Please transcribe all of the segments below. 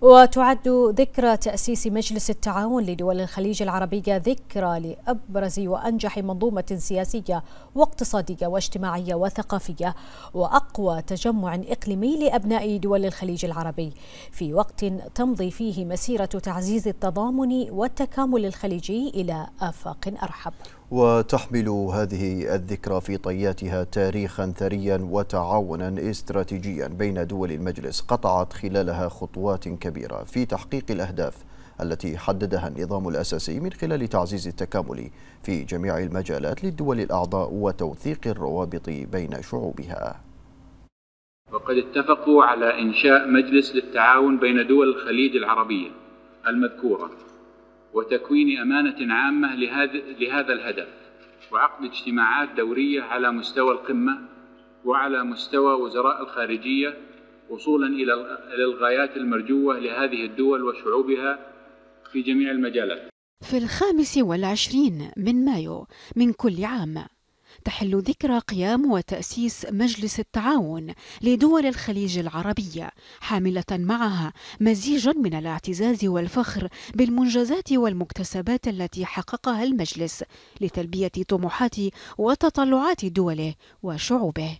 وتعد ذكرى تأسيس مجلس التعاون لدول الخليج العربية ذكرى لأبرز وأنجح منظومة سياسية واقتصادية واجتماعية وثقافية وأقوى تجمع إقليمي لأبناء دول الخليج العربي في وقت تمضي فيه مسيرة تعزيز التضامن والتكامل الخليجي إلى آفاق أرحب وتحمل هذه الذكرى في طياتها تاريخا ثريا وتعاونا استراتيجيا بين دول المجلس قطعت خلالها خطوات كبيرة في تحقيق الأهداف التي حددها النظام الأساسي من خلال تعزيز التكامل في جميع المجالات للدول الأعضاء وتوثيق الروابط بين شعوبها وقد اتفقوا على إنشاء مجلس للتعاون بين دول الخليج العربية المذكورة وتكوين أمانة عامة لهذا, الهدف وعقد اجتماعات دورية على مستوى القمة وعلى مستوى وزراء الخارجية وصولا إلى الغايات المرجوة لهذه الدول وشعوبها في جميع المجالات في الخامس والعشرين من مايو من كل عام تحل ذكرى قيام وتأسيس مجلس التعاون لدول الخليج العربية حاملة معها مزيجا من الاعتزاز والفخر بالمنجزات والمكتسبات التي حققها المجلس لتلبية طموحات وتطلعات دوله وشعوبه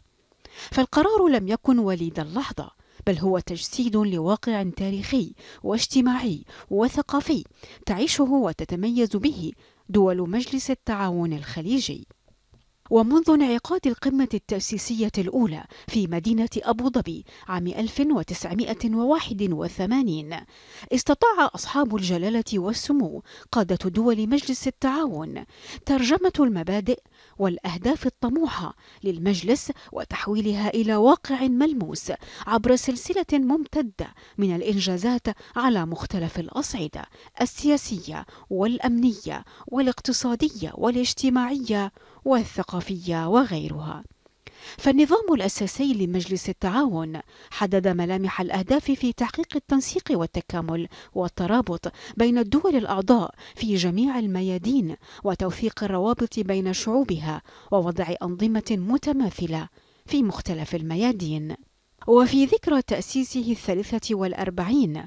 فالقرار لم يكن وليد اللحظة بل هو تجسيد لواقع تاريخي واجتماعي وثقافي تعيشه وتتميز به دول مجلس التعاون الخليجي ومنذ انعقاد القمة التأسيسية الأولى في مدينة أبو ظبي عام 1981 استطاع أصحاب الجلالة والسمو قادة دول مجلس التعاون ترجمة المبادئ والأهداف الطموحة للمجلس وتحويلها إلى واقع ملموس عبر سلسلة ممتدة من الإنجازات على مختلف الأصعدة السياسية والأمنية والاقتصادية والاجتماعية والثقافية وغيرها. فالنظام الأساسي لمجلس التعاون حدد ملامح الأهداف في تحقيق التنسيق والتكامل والترابط بين الدول الأعضاء في جميع الميادين وتوثيق الروابط بين شعوبها ووضع أنظمة متماثلة في مختلف الميادين وفي ذكرى تأسيسه الثالثة والأربعين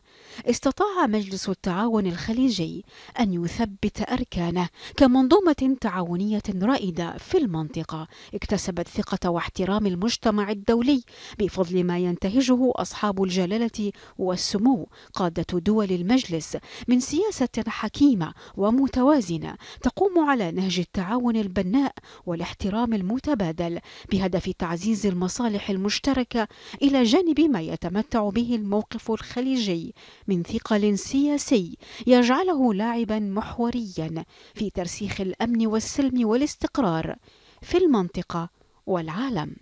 استطاع مجلس التعاون الخليجي أن يثبت أركانه كمنظومة تعاونية رائدة في المنطقة اكتسبت ثقة واحترام المجتمع الدولي بفضل ما ينتهجه أصحاب الجلالة والسمو قادة دول المجلس من سياسة حكيمة ومتوازنة تقوم على نهج التعاون البناء والاحترام المتبادل بهدف تعزيز المصالح المشتركة إلى جانب ما يتمتع به الموقف الخليجي من ثقل سياسي يجعله لاعبا محوريا في ترسيخ الأمن والسلم والاستقرار في المنطقة والعالم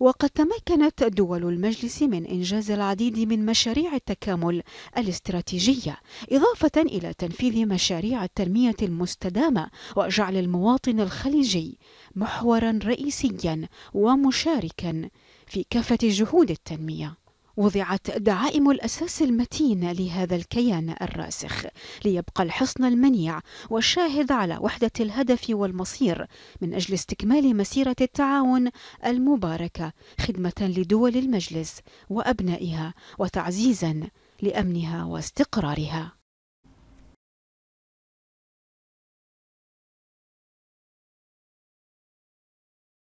وقد تمكنت دول المجلس من إنجاز العديد من مشاريع التكامل الاستراتيجية، إضافة إلى تنفيذ مشاريع التنمية المستدامة وجعل المواطن الخليجي محورًا رئيسيًا ومشاركًا في كافة جهود التنمية وضعت دعائم الأساس المتين لهذا الكيان الراسخ ليبقى الحصن المنيع والشاهد على وحدة الهدف والمصير من أجل استكمال مسيرة التعاون المباركة خدمة لدول المجلس وأبنائها وتعزيزا لأمنها واستقرارها